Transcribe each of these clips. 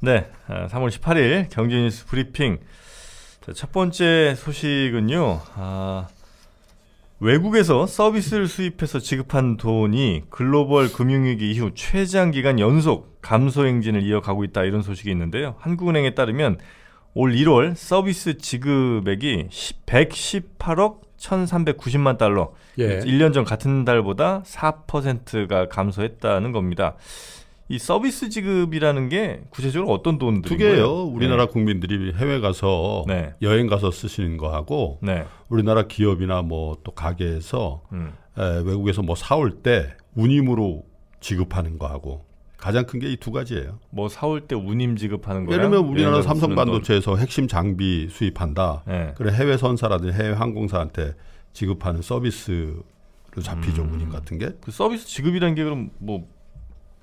네, 3월 아, 18일 경제뉴스 브리핑 첫 번째 소식은요. 아, 외국에서 서비스를 수입해서 지급한 돈이 글로벌 금융위기 이후 최장 기간 연속 감소 행진을 이어가고 있다 이런 소식이 있는데요. 한국은행에 따르면 올 1월 서비스 지급액이 118억 1,390만 달러. 예. 1년 전 같은 달보다 4%가 감소했다는 겁니다. 이 서비스 지급이라는 게 구체적으로 어떤 돈들? 두 개예요. 우리나라 네. 국민들이 해외 가서 네. 여행 가서 쓰시는 거하고 네. 우리나라 기업이나 뭐 또 가게에서 음. 에, 외국에서 뭐 사올 때 운임으로 지급하는 거하고 가장 큰 게 이 두 가지예요. 뭐 사올 때 운임 지급하는 거랑 예를 들면 우리나라 삼성 반도체에서 핵심 장비 수입한다. 네. 그래 해외 선사라든지 해외 항공사한테 지급하는 서비스로 잡히죠 음. 운임 같은 게. 그 서비스 지급이라는 게 그럼 뭐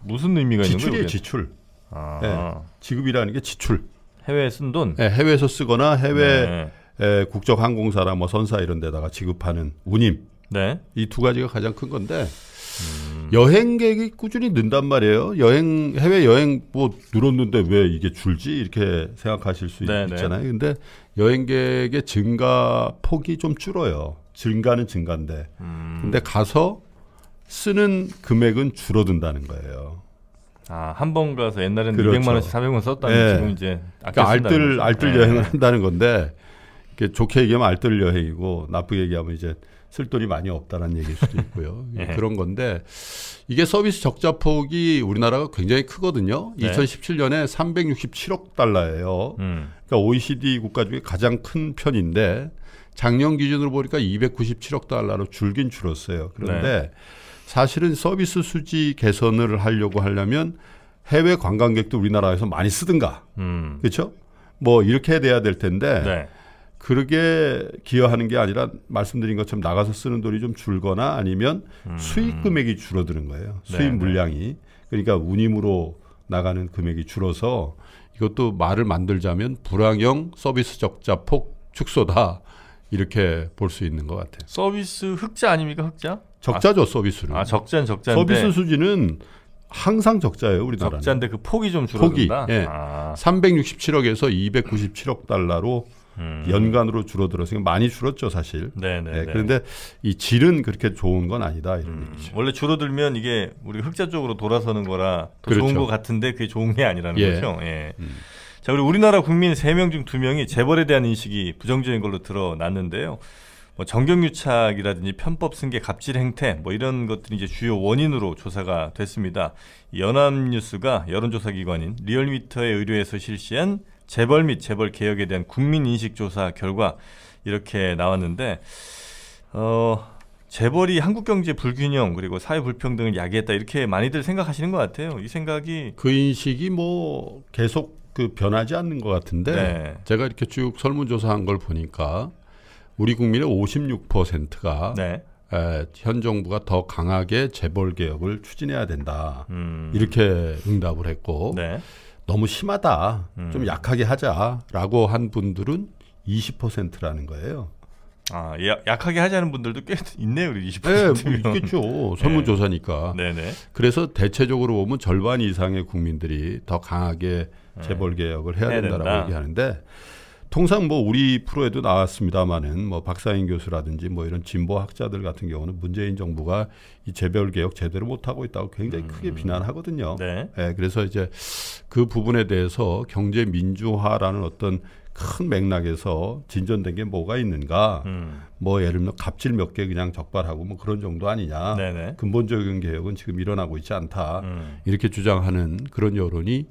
무슨 의미가 있는 거예요? 지출지 아. 네. 지급이라는 게 지출. 해외에 쓴 돈. 네, 해외에서 쓰거나 해외 네. 국적 항공사나 뭐 선사 이런 데다가 지급하는 운임. 네. 이 두 가지가 가장 큰 건데 음. 여행객이 꾸준히 는단 말이에요. 여행 해외 여행 뭐 늘었는데 왜 이게 줄지 이렇게 생각하실 수네 네. 있잖아요. 근데 여행객의 증가 폭이 좀 줄어요. 증가는 증가인데. 음. 근데 가서 쓰는 금액은 줄어든다는 거예요. 아, 한 번 가서 옛날에는 그렇죠. 200만 원씩 4 0 0원 썼다면 네. 지금 이제 그러니까 알뜰 알뜰 예. 여행을 한다는 건데 이게 좋게 얘기하면 알뜰 여행이고 나쁘게 얘기하면 이제 쓸 돈이 많이 없다는 얘기일 수도 있고요. 네. 그런 건데 이게 서비스 적자 폭이 우리나라가 굉장히 크거든요. 2017년에 367억 달러예요. 음. 그러니까 OECD 국가 중에 가장 큰 편인데 작년 기준으로 보니까 297억 달러로 줄긴 줄었어요. 그런데 네. 사실은 서비스 수지 개선을 하려고 하려면 해외 관광객도 우리나라에서 많이 쓰든가. 음. 그렇죠? 뭐 이렇게 돼야 될 텐데 네. 그렇게 기여하는 게 아니라 말씀드린 것처럼 나가서 쓰는 돈이 좀 줄거나 아니면 음. 수익 금액이 줄어드는 거예요. 네, 수입 네, 물량이. 네. 그러니까 운임으로 나가는 금액이 줄어서 이것도 말을 만들자면 불황형 서비스 적자 폭 축소다. 이렇게 볼 수 있는 것 같아요. 서비스 흑자 아닙니까 흑자? 적자죠 아, 서비스는. 아 적자는 적자 서비스 수지는 항상 적자예요 우리나라는. 적자인데 그 폭이 좀 줄어든다. 폭이 예. 아. 367억에서 297억 달러로 음. 연간으로 줄어들어서 많이 줄었죠 사실. 네네. 네, 예, 네, 그런데 이 질은 그렇게 좋은 건 아니다 이런 음. 얘기죠. 원래 줄어들면 이게 우리 흑자 쪽으로 돌아서는 거라 그렇죠. 좋은 것 같은데 그게 좋은 게 아니라는 예. 거죠. 예. 음. 자, 그리고 우리나라 국민 3명 중 2명이 재벌에 대한 인식이 부정적인 걸로 드러났는데요. 뭐 정경유착이라든지 편법 승계 갑질 행태 뭐 이런 것들이 이제 주요 원인으로 조사가 됐습니다. 연합뉴스가 여론조사 기관인 리얼미터의의뢰에서 실시한 재벌 및 재벌 개혁에 대한 국민 인식 조사 결과 이렇게 나왔는데 어 재벌이 한국 경제 불균형 그리고 사회 불평등을 야기했다 이렇게 많이들 생각하시는 것 같아요. 이 생각이 그 인식이 뭐 계속 그 변하지 않는 것 같은데 네. 제가 이렇게 쭉 설문조사한 걸 보니까 우리 국민의 56%가 네. 에, 현 정부가 더 강하게 재벌 개혁을 추진해야 된다 음. 이렇게 응답을 했고 네. 너무 심하다 음. 좀 약하게 하자라고 한 분들은 20%라는 거예요. 아, 약하게 하자는 분들도 꽤 있네요, 20%면. 네, 뭐 있겠죠. 네. 설문조사니까. 네. 네 그래서 대체적으로 보면 절반 이상의 국민들이 더 강하게 네. 재벌 개혁을 해야 된다라고 된다. 얘기하는데 통상 뭐 우리 프로에도 나왔습니다마는 뭐 박사인 교수라든지 뭐 이런 진보 학자들 같은 경우는 문재인 정부가 이 재벌 개혁 제대로 못 하고 있다고 굉장히 크게 음. 비난하거든요. 네. 네. 그래서 이제 그 부분에 대해서 경제 민주화라는 어떤 큰 맥락에서 진전된 게 뭐가 있는가? 음. 뭐 예를 들면 갑질 몇 개 그냥 적발하고 뭐 그런 정도 아니냐? 네네. 근본적인 개혁은 지금 일어나고 있지 않다. 음. 이렇게 주장하는 그런 여론이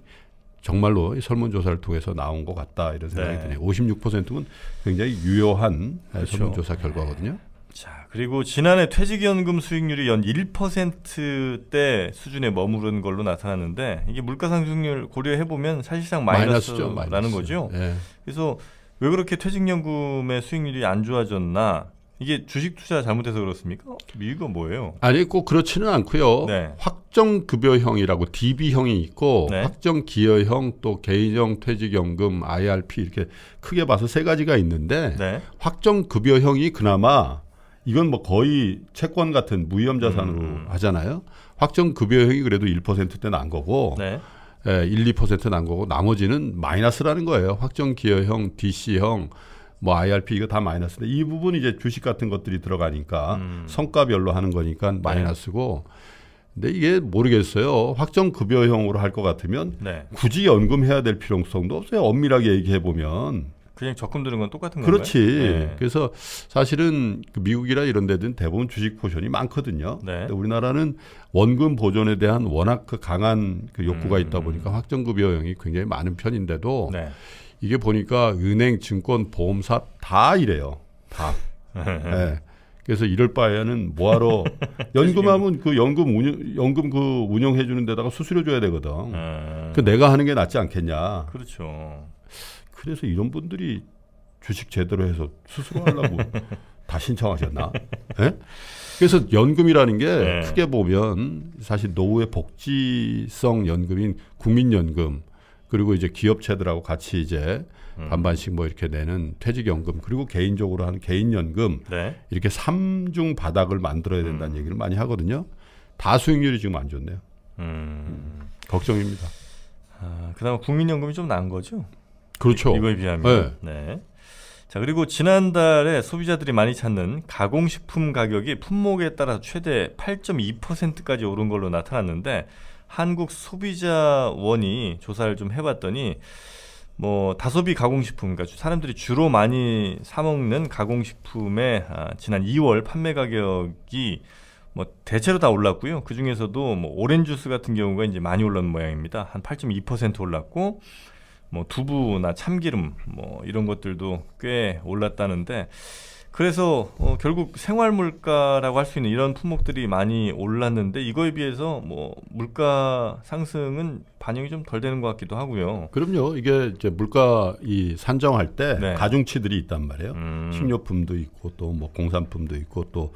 정말로 설문조사를 통해서 나온 것 같다 이런 생각이 네. 드네요. 56%는 굉장히 유효한 그렇죠. 설문조사 결과거든요. 자, 그리고 지난해 퇴직연금 수익률이 연 1%대 수준에 머무른 걸로 나타났는데 이게 물가상승률 고려해 보면 사실상 마이너스라는 마이너스. 거죠. 예. 그래서 왜 그렇게 퇴직연금의 수익률이 안 좋아졌나? 이게 주식 투자 잘못해서 그렇습니까? 이유가 뭐예요? 아니 꼭 그렇지는 않고요. 네. 확정 급여형이라고 DB형이 있고 네. 확정 기여형 또 개인형 퇴직연금 IRP 이렇게 크게 봐서 세 가지가 있는데 네. 확정 급여형이 그나마 이건 뭐 거의 채권 같은 무위험 자산으로 음. 하잖아요. 확정 급여형이 그래도 1%대 난 거고 네. 예, 1, 2%난 거고 나머지는 마이너스라는 거예요. 확정 기여형, DC형 뭐 IRP 이거 다 마이너스인데 이 부분 이제 주식 같은 것들이 들어가니까 음. 성과별로 하는 거니까 네. 마이너스고 네. 근데 이게 모르겠어요. 확정 급여형으로 할 것 같으면 네. 굳이 연금해야 될 필요성도 없어요. 엄밀하게 얘기해 보면 그냥 적금 드는 건 똑같은 거예요. 그렇지. 네. 그래서 사실은 그 미국이나 이런 데든 대부분 주식 포션이 많거든요. 네. 근데 우리나라는 원금 보존에 대한 워낙 그 강한 그 욕구가 음, 있다 보니까 음. 확정급여 영이 굉장히 많은 편인데도 네. 이게 보니까 은행, 증권, 보험사 다 이래요. 다. 네. 그래서 이럴 바에는 뭐하러 연금하면 그 연금 운영 연금 그 운영해 주는 데다가 수수료 줘야 되거든. 음. 그 내가 하는 게 낫지 않겠냐. 그렇죠. 그래서 이런 분들이 주식 제대로 해서 스스로 하려고 다 신청하셨나? 네? 그래서 연금이라는 게 네. 크게 보면 사실 노후의 복지성 연금인 국민연금 그리고 이제 기업체들하고 같이 이제 음. 반반씩 뭐 이렇게 내는 퇴직연금 그리고 개인적으로 하는 개인연금 네. 이렇게 삼중 바닥을 만들어야 된다는 음. 얘기를 많이 하거든요. 다 수익률이 지금 안 좋네요. 음. 음. 걱정입니다. 아, 그나마 국민연금이 좀 나은 거죠? 그렇죠. 이거에 비하면. 네. 네. 자, 그리고 지난달에 소비자들이 많이 찾는 가공식품 가격이 품목에 따라 최대 8.2%까지 오른 걸로 나타났는데 한국 소비자원이 조사를 좀 해봤더니 뭐 다소비 가공식품 그러니까 사람들이 주로 많이 사 먹는 가공식품의 아, 지난 2월 판매 가격이 뭐 대체로 다 올랐고요. 그 중에서도 뭐 오렌 지 주스 같은 경우가 이제 많이 올랐는 모양입니다. 한 8.2% 올랐고 뭐 두부나 참기름 뭐 이런 것들도 꽤 올랐다는데 그래서 어 결국 생활 물가라고 할 수 있는 이런 품목들이 많이 올랐는데 이거에 비해서 뭐 물가 상승은 반영이 좀 덜 되는 것 같기도 하고요. 그럼요. 이게 이제 물가 이 산정할 때 네. 가중치들이 있단 말이에요. 음. 식료품도 있고 또 뭐 공산품도 있고 또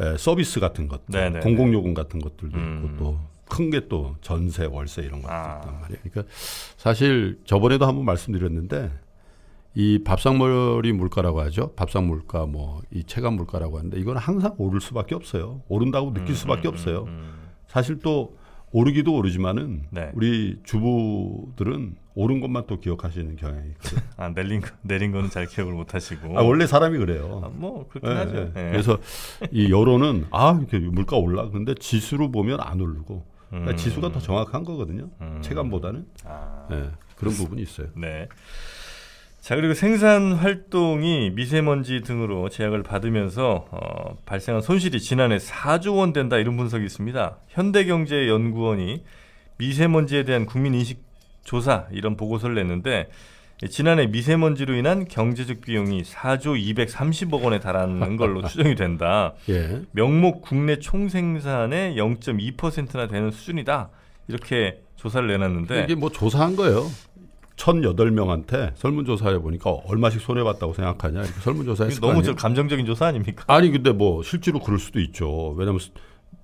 에, 서비스 같은 것들, 네네네. 네, 네. 공공요금 같은 것들도 음. 있고 또 큰게또 전세, 월세 이런 것도 아. 있단 말이에요. 그러니까 사실 저번에도 한번 말씀드렸는데 이 밥상머리 물가라고 하죠. 밥상 물가, 뭐 이 체감 물가라고 하는데 이건 항상 오를 수밖에 없어요. 오른다고 느낄 음, 수밖에 음, 없어요. 음, 음. 사실 또 오르기도 오르지만은 네. 우리 주부들은 오른 것만 또 기억하시는 경향이 있어요. 아 내린 거 내린 거는 잘 기억을 못 하시고. 아 원래 사람이 그래요. 아, 뭐 그렇긴 네, 하죠. 네. 그래서 이 여론은 아 이렇게 물가 올라 근데 지수로 보면 안 오르고 그러니까 지수가 더 정확한 거거든요. 체감보다는 아. 네, 그런 부분이 있어요. 네. 자 그리고 생산 활동이 미세먼지 등으로 제약을 받으면서 어, 발생한 손실이 지난해 4조 원 된다 이런 분석이 있습니다. 현대경제연구원이 미세먼지에 대한 국민 인식 조사 이런 보고서를 냈는데 예, 지난해 미세먼지로 인한 경제적 비용이 4조 230억 원에 달하는 걸로 추정이 된다. 예. 명목 국내 총생산의 0.2%나 되는 수준이다. 이렇게 조사를 내놨는데 이게 뭐 조사한 거예요. 1,008명한테 설문조사해 보니까 얼마씩 손해봤다고 생각하냐 이렇게 설문조사했을 거 너무 저 감정적인 조사 아닙니까? 아니 근데 뭐 실제로 그럴 수도 있죠. 왜냐면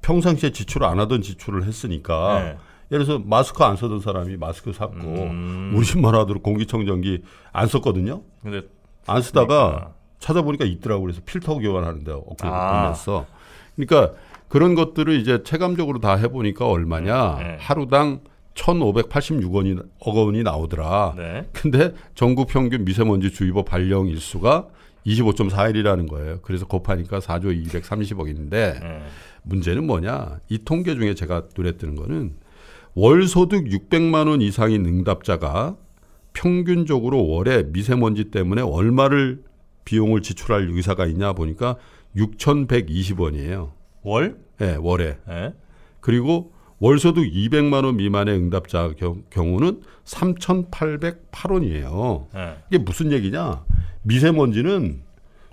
평상시에 지출을 안 하던 지출을 했으니까 네. 예를 들어서 마스크 안 쓰던 사람이 마스크 샀고 음. 우리 집만 라도록 공기청정기 안 썼거든요. 근데 안 쓰다가 그러니까. 찾아보니까 있더라고 그래서 필터 교환하는데 어깨 보냈어. 아. 그러니까 그런 것들을 이제 체감적으로 다 해보니까 얼마냐 네. 네. 하루당 1,586원이 억 원이 나오더라. 네. 근데 전국 평균 미세먼지 주의보 발령 일수가 25.4일이라는 거예요. 그래서 곱하니까 4조 230억인데 네. 문제는 뭐냐? 이 통계 중에 제가 눈에 뜨는 거는 월 소득 600만 원 이상인 응답자가 평균적으로 월에 미세먼지 때문에 얼마를 비용을 지출할 의사가 있냐 보니까 6,120원이에요. 월? 예, 네, 월에. 네. 그리고 월소득 200만 원 미만의 응답자 경우는 3,808원이에요. 네. 예. 이게 무슨 얘기냐? 미세먼지는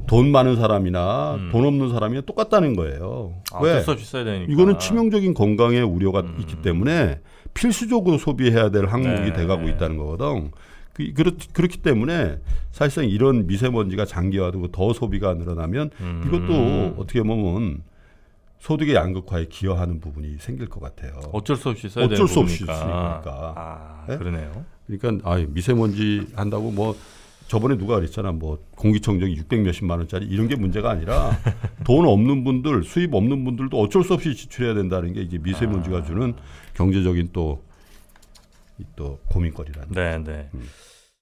돈 많은 사람이나 음. 돈 없는 사람이나 똑같다는 거예요. 아, 왜? 어쩔 수야 되니까. 이거는 치명적인 건강에 우려가 음. 있기 때문에 필수적으로 소비해야 될 항목이 네. 돼가고 있다는 거거든. 그, 그렇, 그렇기 때문에 사실상 이런 미세먼지가 장기화되고 더 소비가 늘어나면 음. 이것도 어떻게 보면 소득의 양극화에 기여하는 부분이 생길 것 같아요. 어쩔 수 없이 써야 어쩔 수 없이 쓰니까. 아, 네? 그러네요. 그러니까 아, 미세먼지 한다고 뭐 저번에 누가 그랬잖아. 뭐 공기청정기 600 몇십만 원짜리 이런 게 문제가 아니라 돈 없는 분들, 수입 없는 분들도 어쩔 수 없이 지출해야 된다는 게 이게 미세먼지가 아. 주는 경제적인 또또 또 고민거리라는. 네, 네. 음.